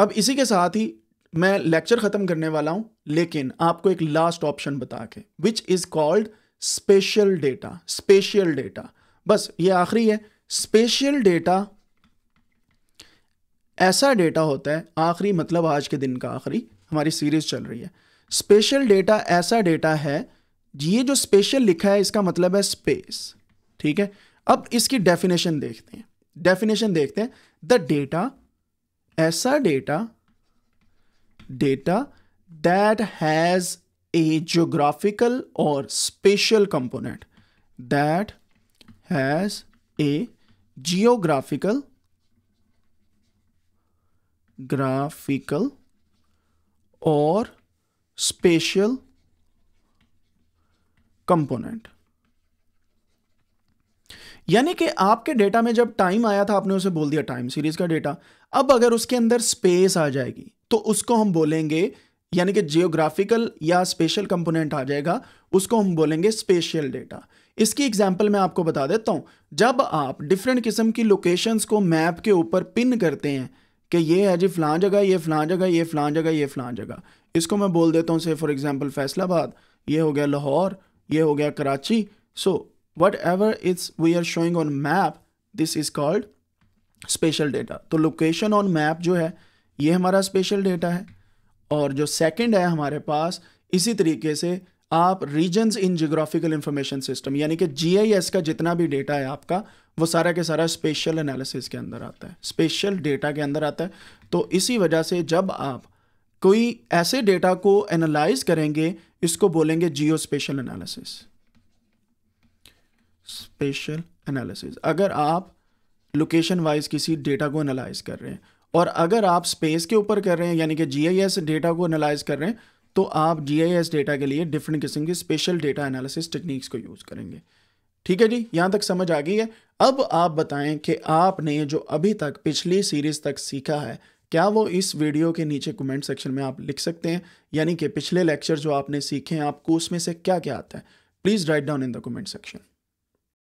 अब इसी के साथ ही मैं लेक्चर ख़त्म करने वाला हूं लेकिन आपको एक लास्ट ऑप्शन बता के which is called spatial data spatial data बस ये आखिरी है स्पेशल डेटा ऐसा डेटा होता है आखिरी मतलब आज के दिन का आखिरी हमारी सीरीज चल रही है स्पेशल डेटा ऐसा डेटा है ये जो स्पेशल लिखा है इसका मतलब है स्पेस ठीक है अब इसकी डेफिनेशन देखते हैं डेफिनेशन देखते हैं द डेटा ऐसा data data that has a geographical और spatial component that has a geographical graphical और स्पेशल कंपोनेंट यानी कि आपके डेटा में जब टाइम आया था आपने उसे बोल दिया टाइम सीरीज का डेटा अब अगर उसके अंदर स्पेस आ जाएगी तो उसको हम बोलेंगे यानी कि जियोग्राफिकल या स्पेशल कंपोनेंट आ जाएगा उसको हम बोलेंगे स्पेशल डेटा इसकी एग्जाम्पल मैं आपको बता देता हूँ जब आप डिफरेंट किस्म की लोकेशंस को मैप के ऊपर पिन करते हैं कि ये है जी फलां जगह ये फलां जगह ये फलां जगह ये फलां जगह इसको मैं बोल देता हूँ से फॉर एग्ज़ाम्पल फैसलाबाद ये हो गया लाहौर ये हो गया कराची सो so, whatever is we are showing on map this is called special data तो location on map जो है ये हमारा special data है और जो second है हमारे पास इसी तरीके से आप regions in geographical information system यानी कि GIS का जितना भी data है आपका वो सारा के सारा spatial analysis के अंदर आता है spatial data के अंदर आता है तो इसी वजह से जब आप कोई ऐसे डेटा को एनालाइज करेंगे इसको बोलेंगे geospatial analysis spatial analysis अगर आप लोकेशन वाइज किसी डेटा को एनालाइज कर रहे हैं और अगर आप स्पेस के ऊपर कर रहे हैं यानी कि जीआईएस डेटा को एनालाइज कर रहे हैं तो आप जीआईएस डेटा के लिए डिफरेंट किस्म के स्पेशल डेटा एनालिसिस टेक्निक्स को यूज़ करेंगे ठीक है जी यहाँ तक समझ आ गई है अब आप बताएं कि आपने जो अभी तक पिछली सीरीज़ तक सीखा है क्या वो इस वीडियो के नीचे कमेंट सेक्शन में आप लिख सकते हैं यानी कि पिछले लेक्चर जो आपने सीखे हैं आपको उसमें से क्या क्या आता है please write down in the comment section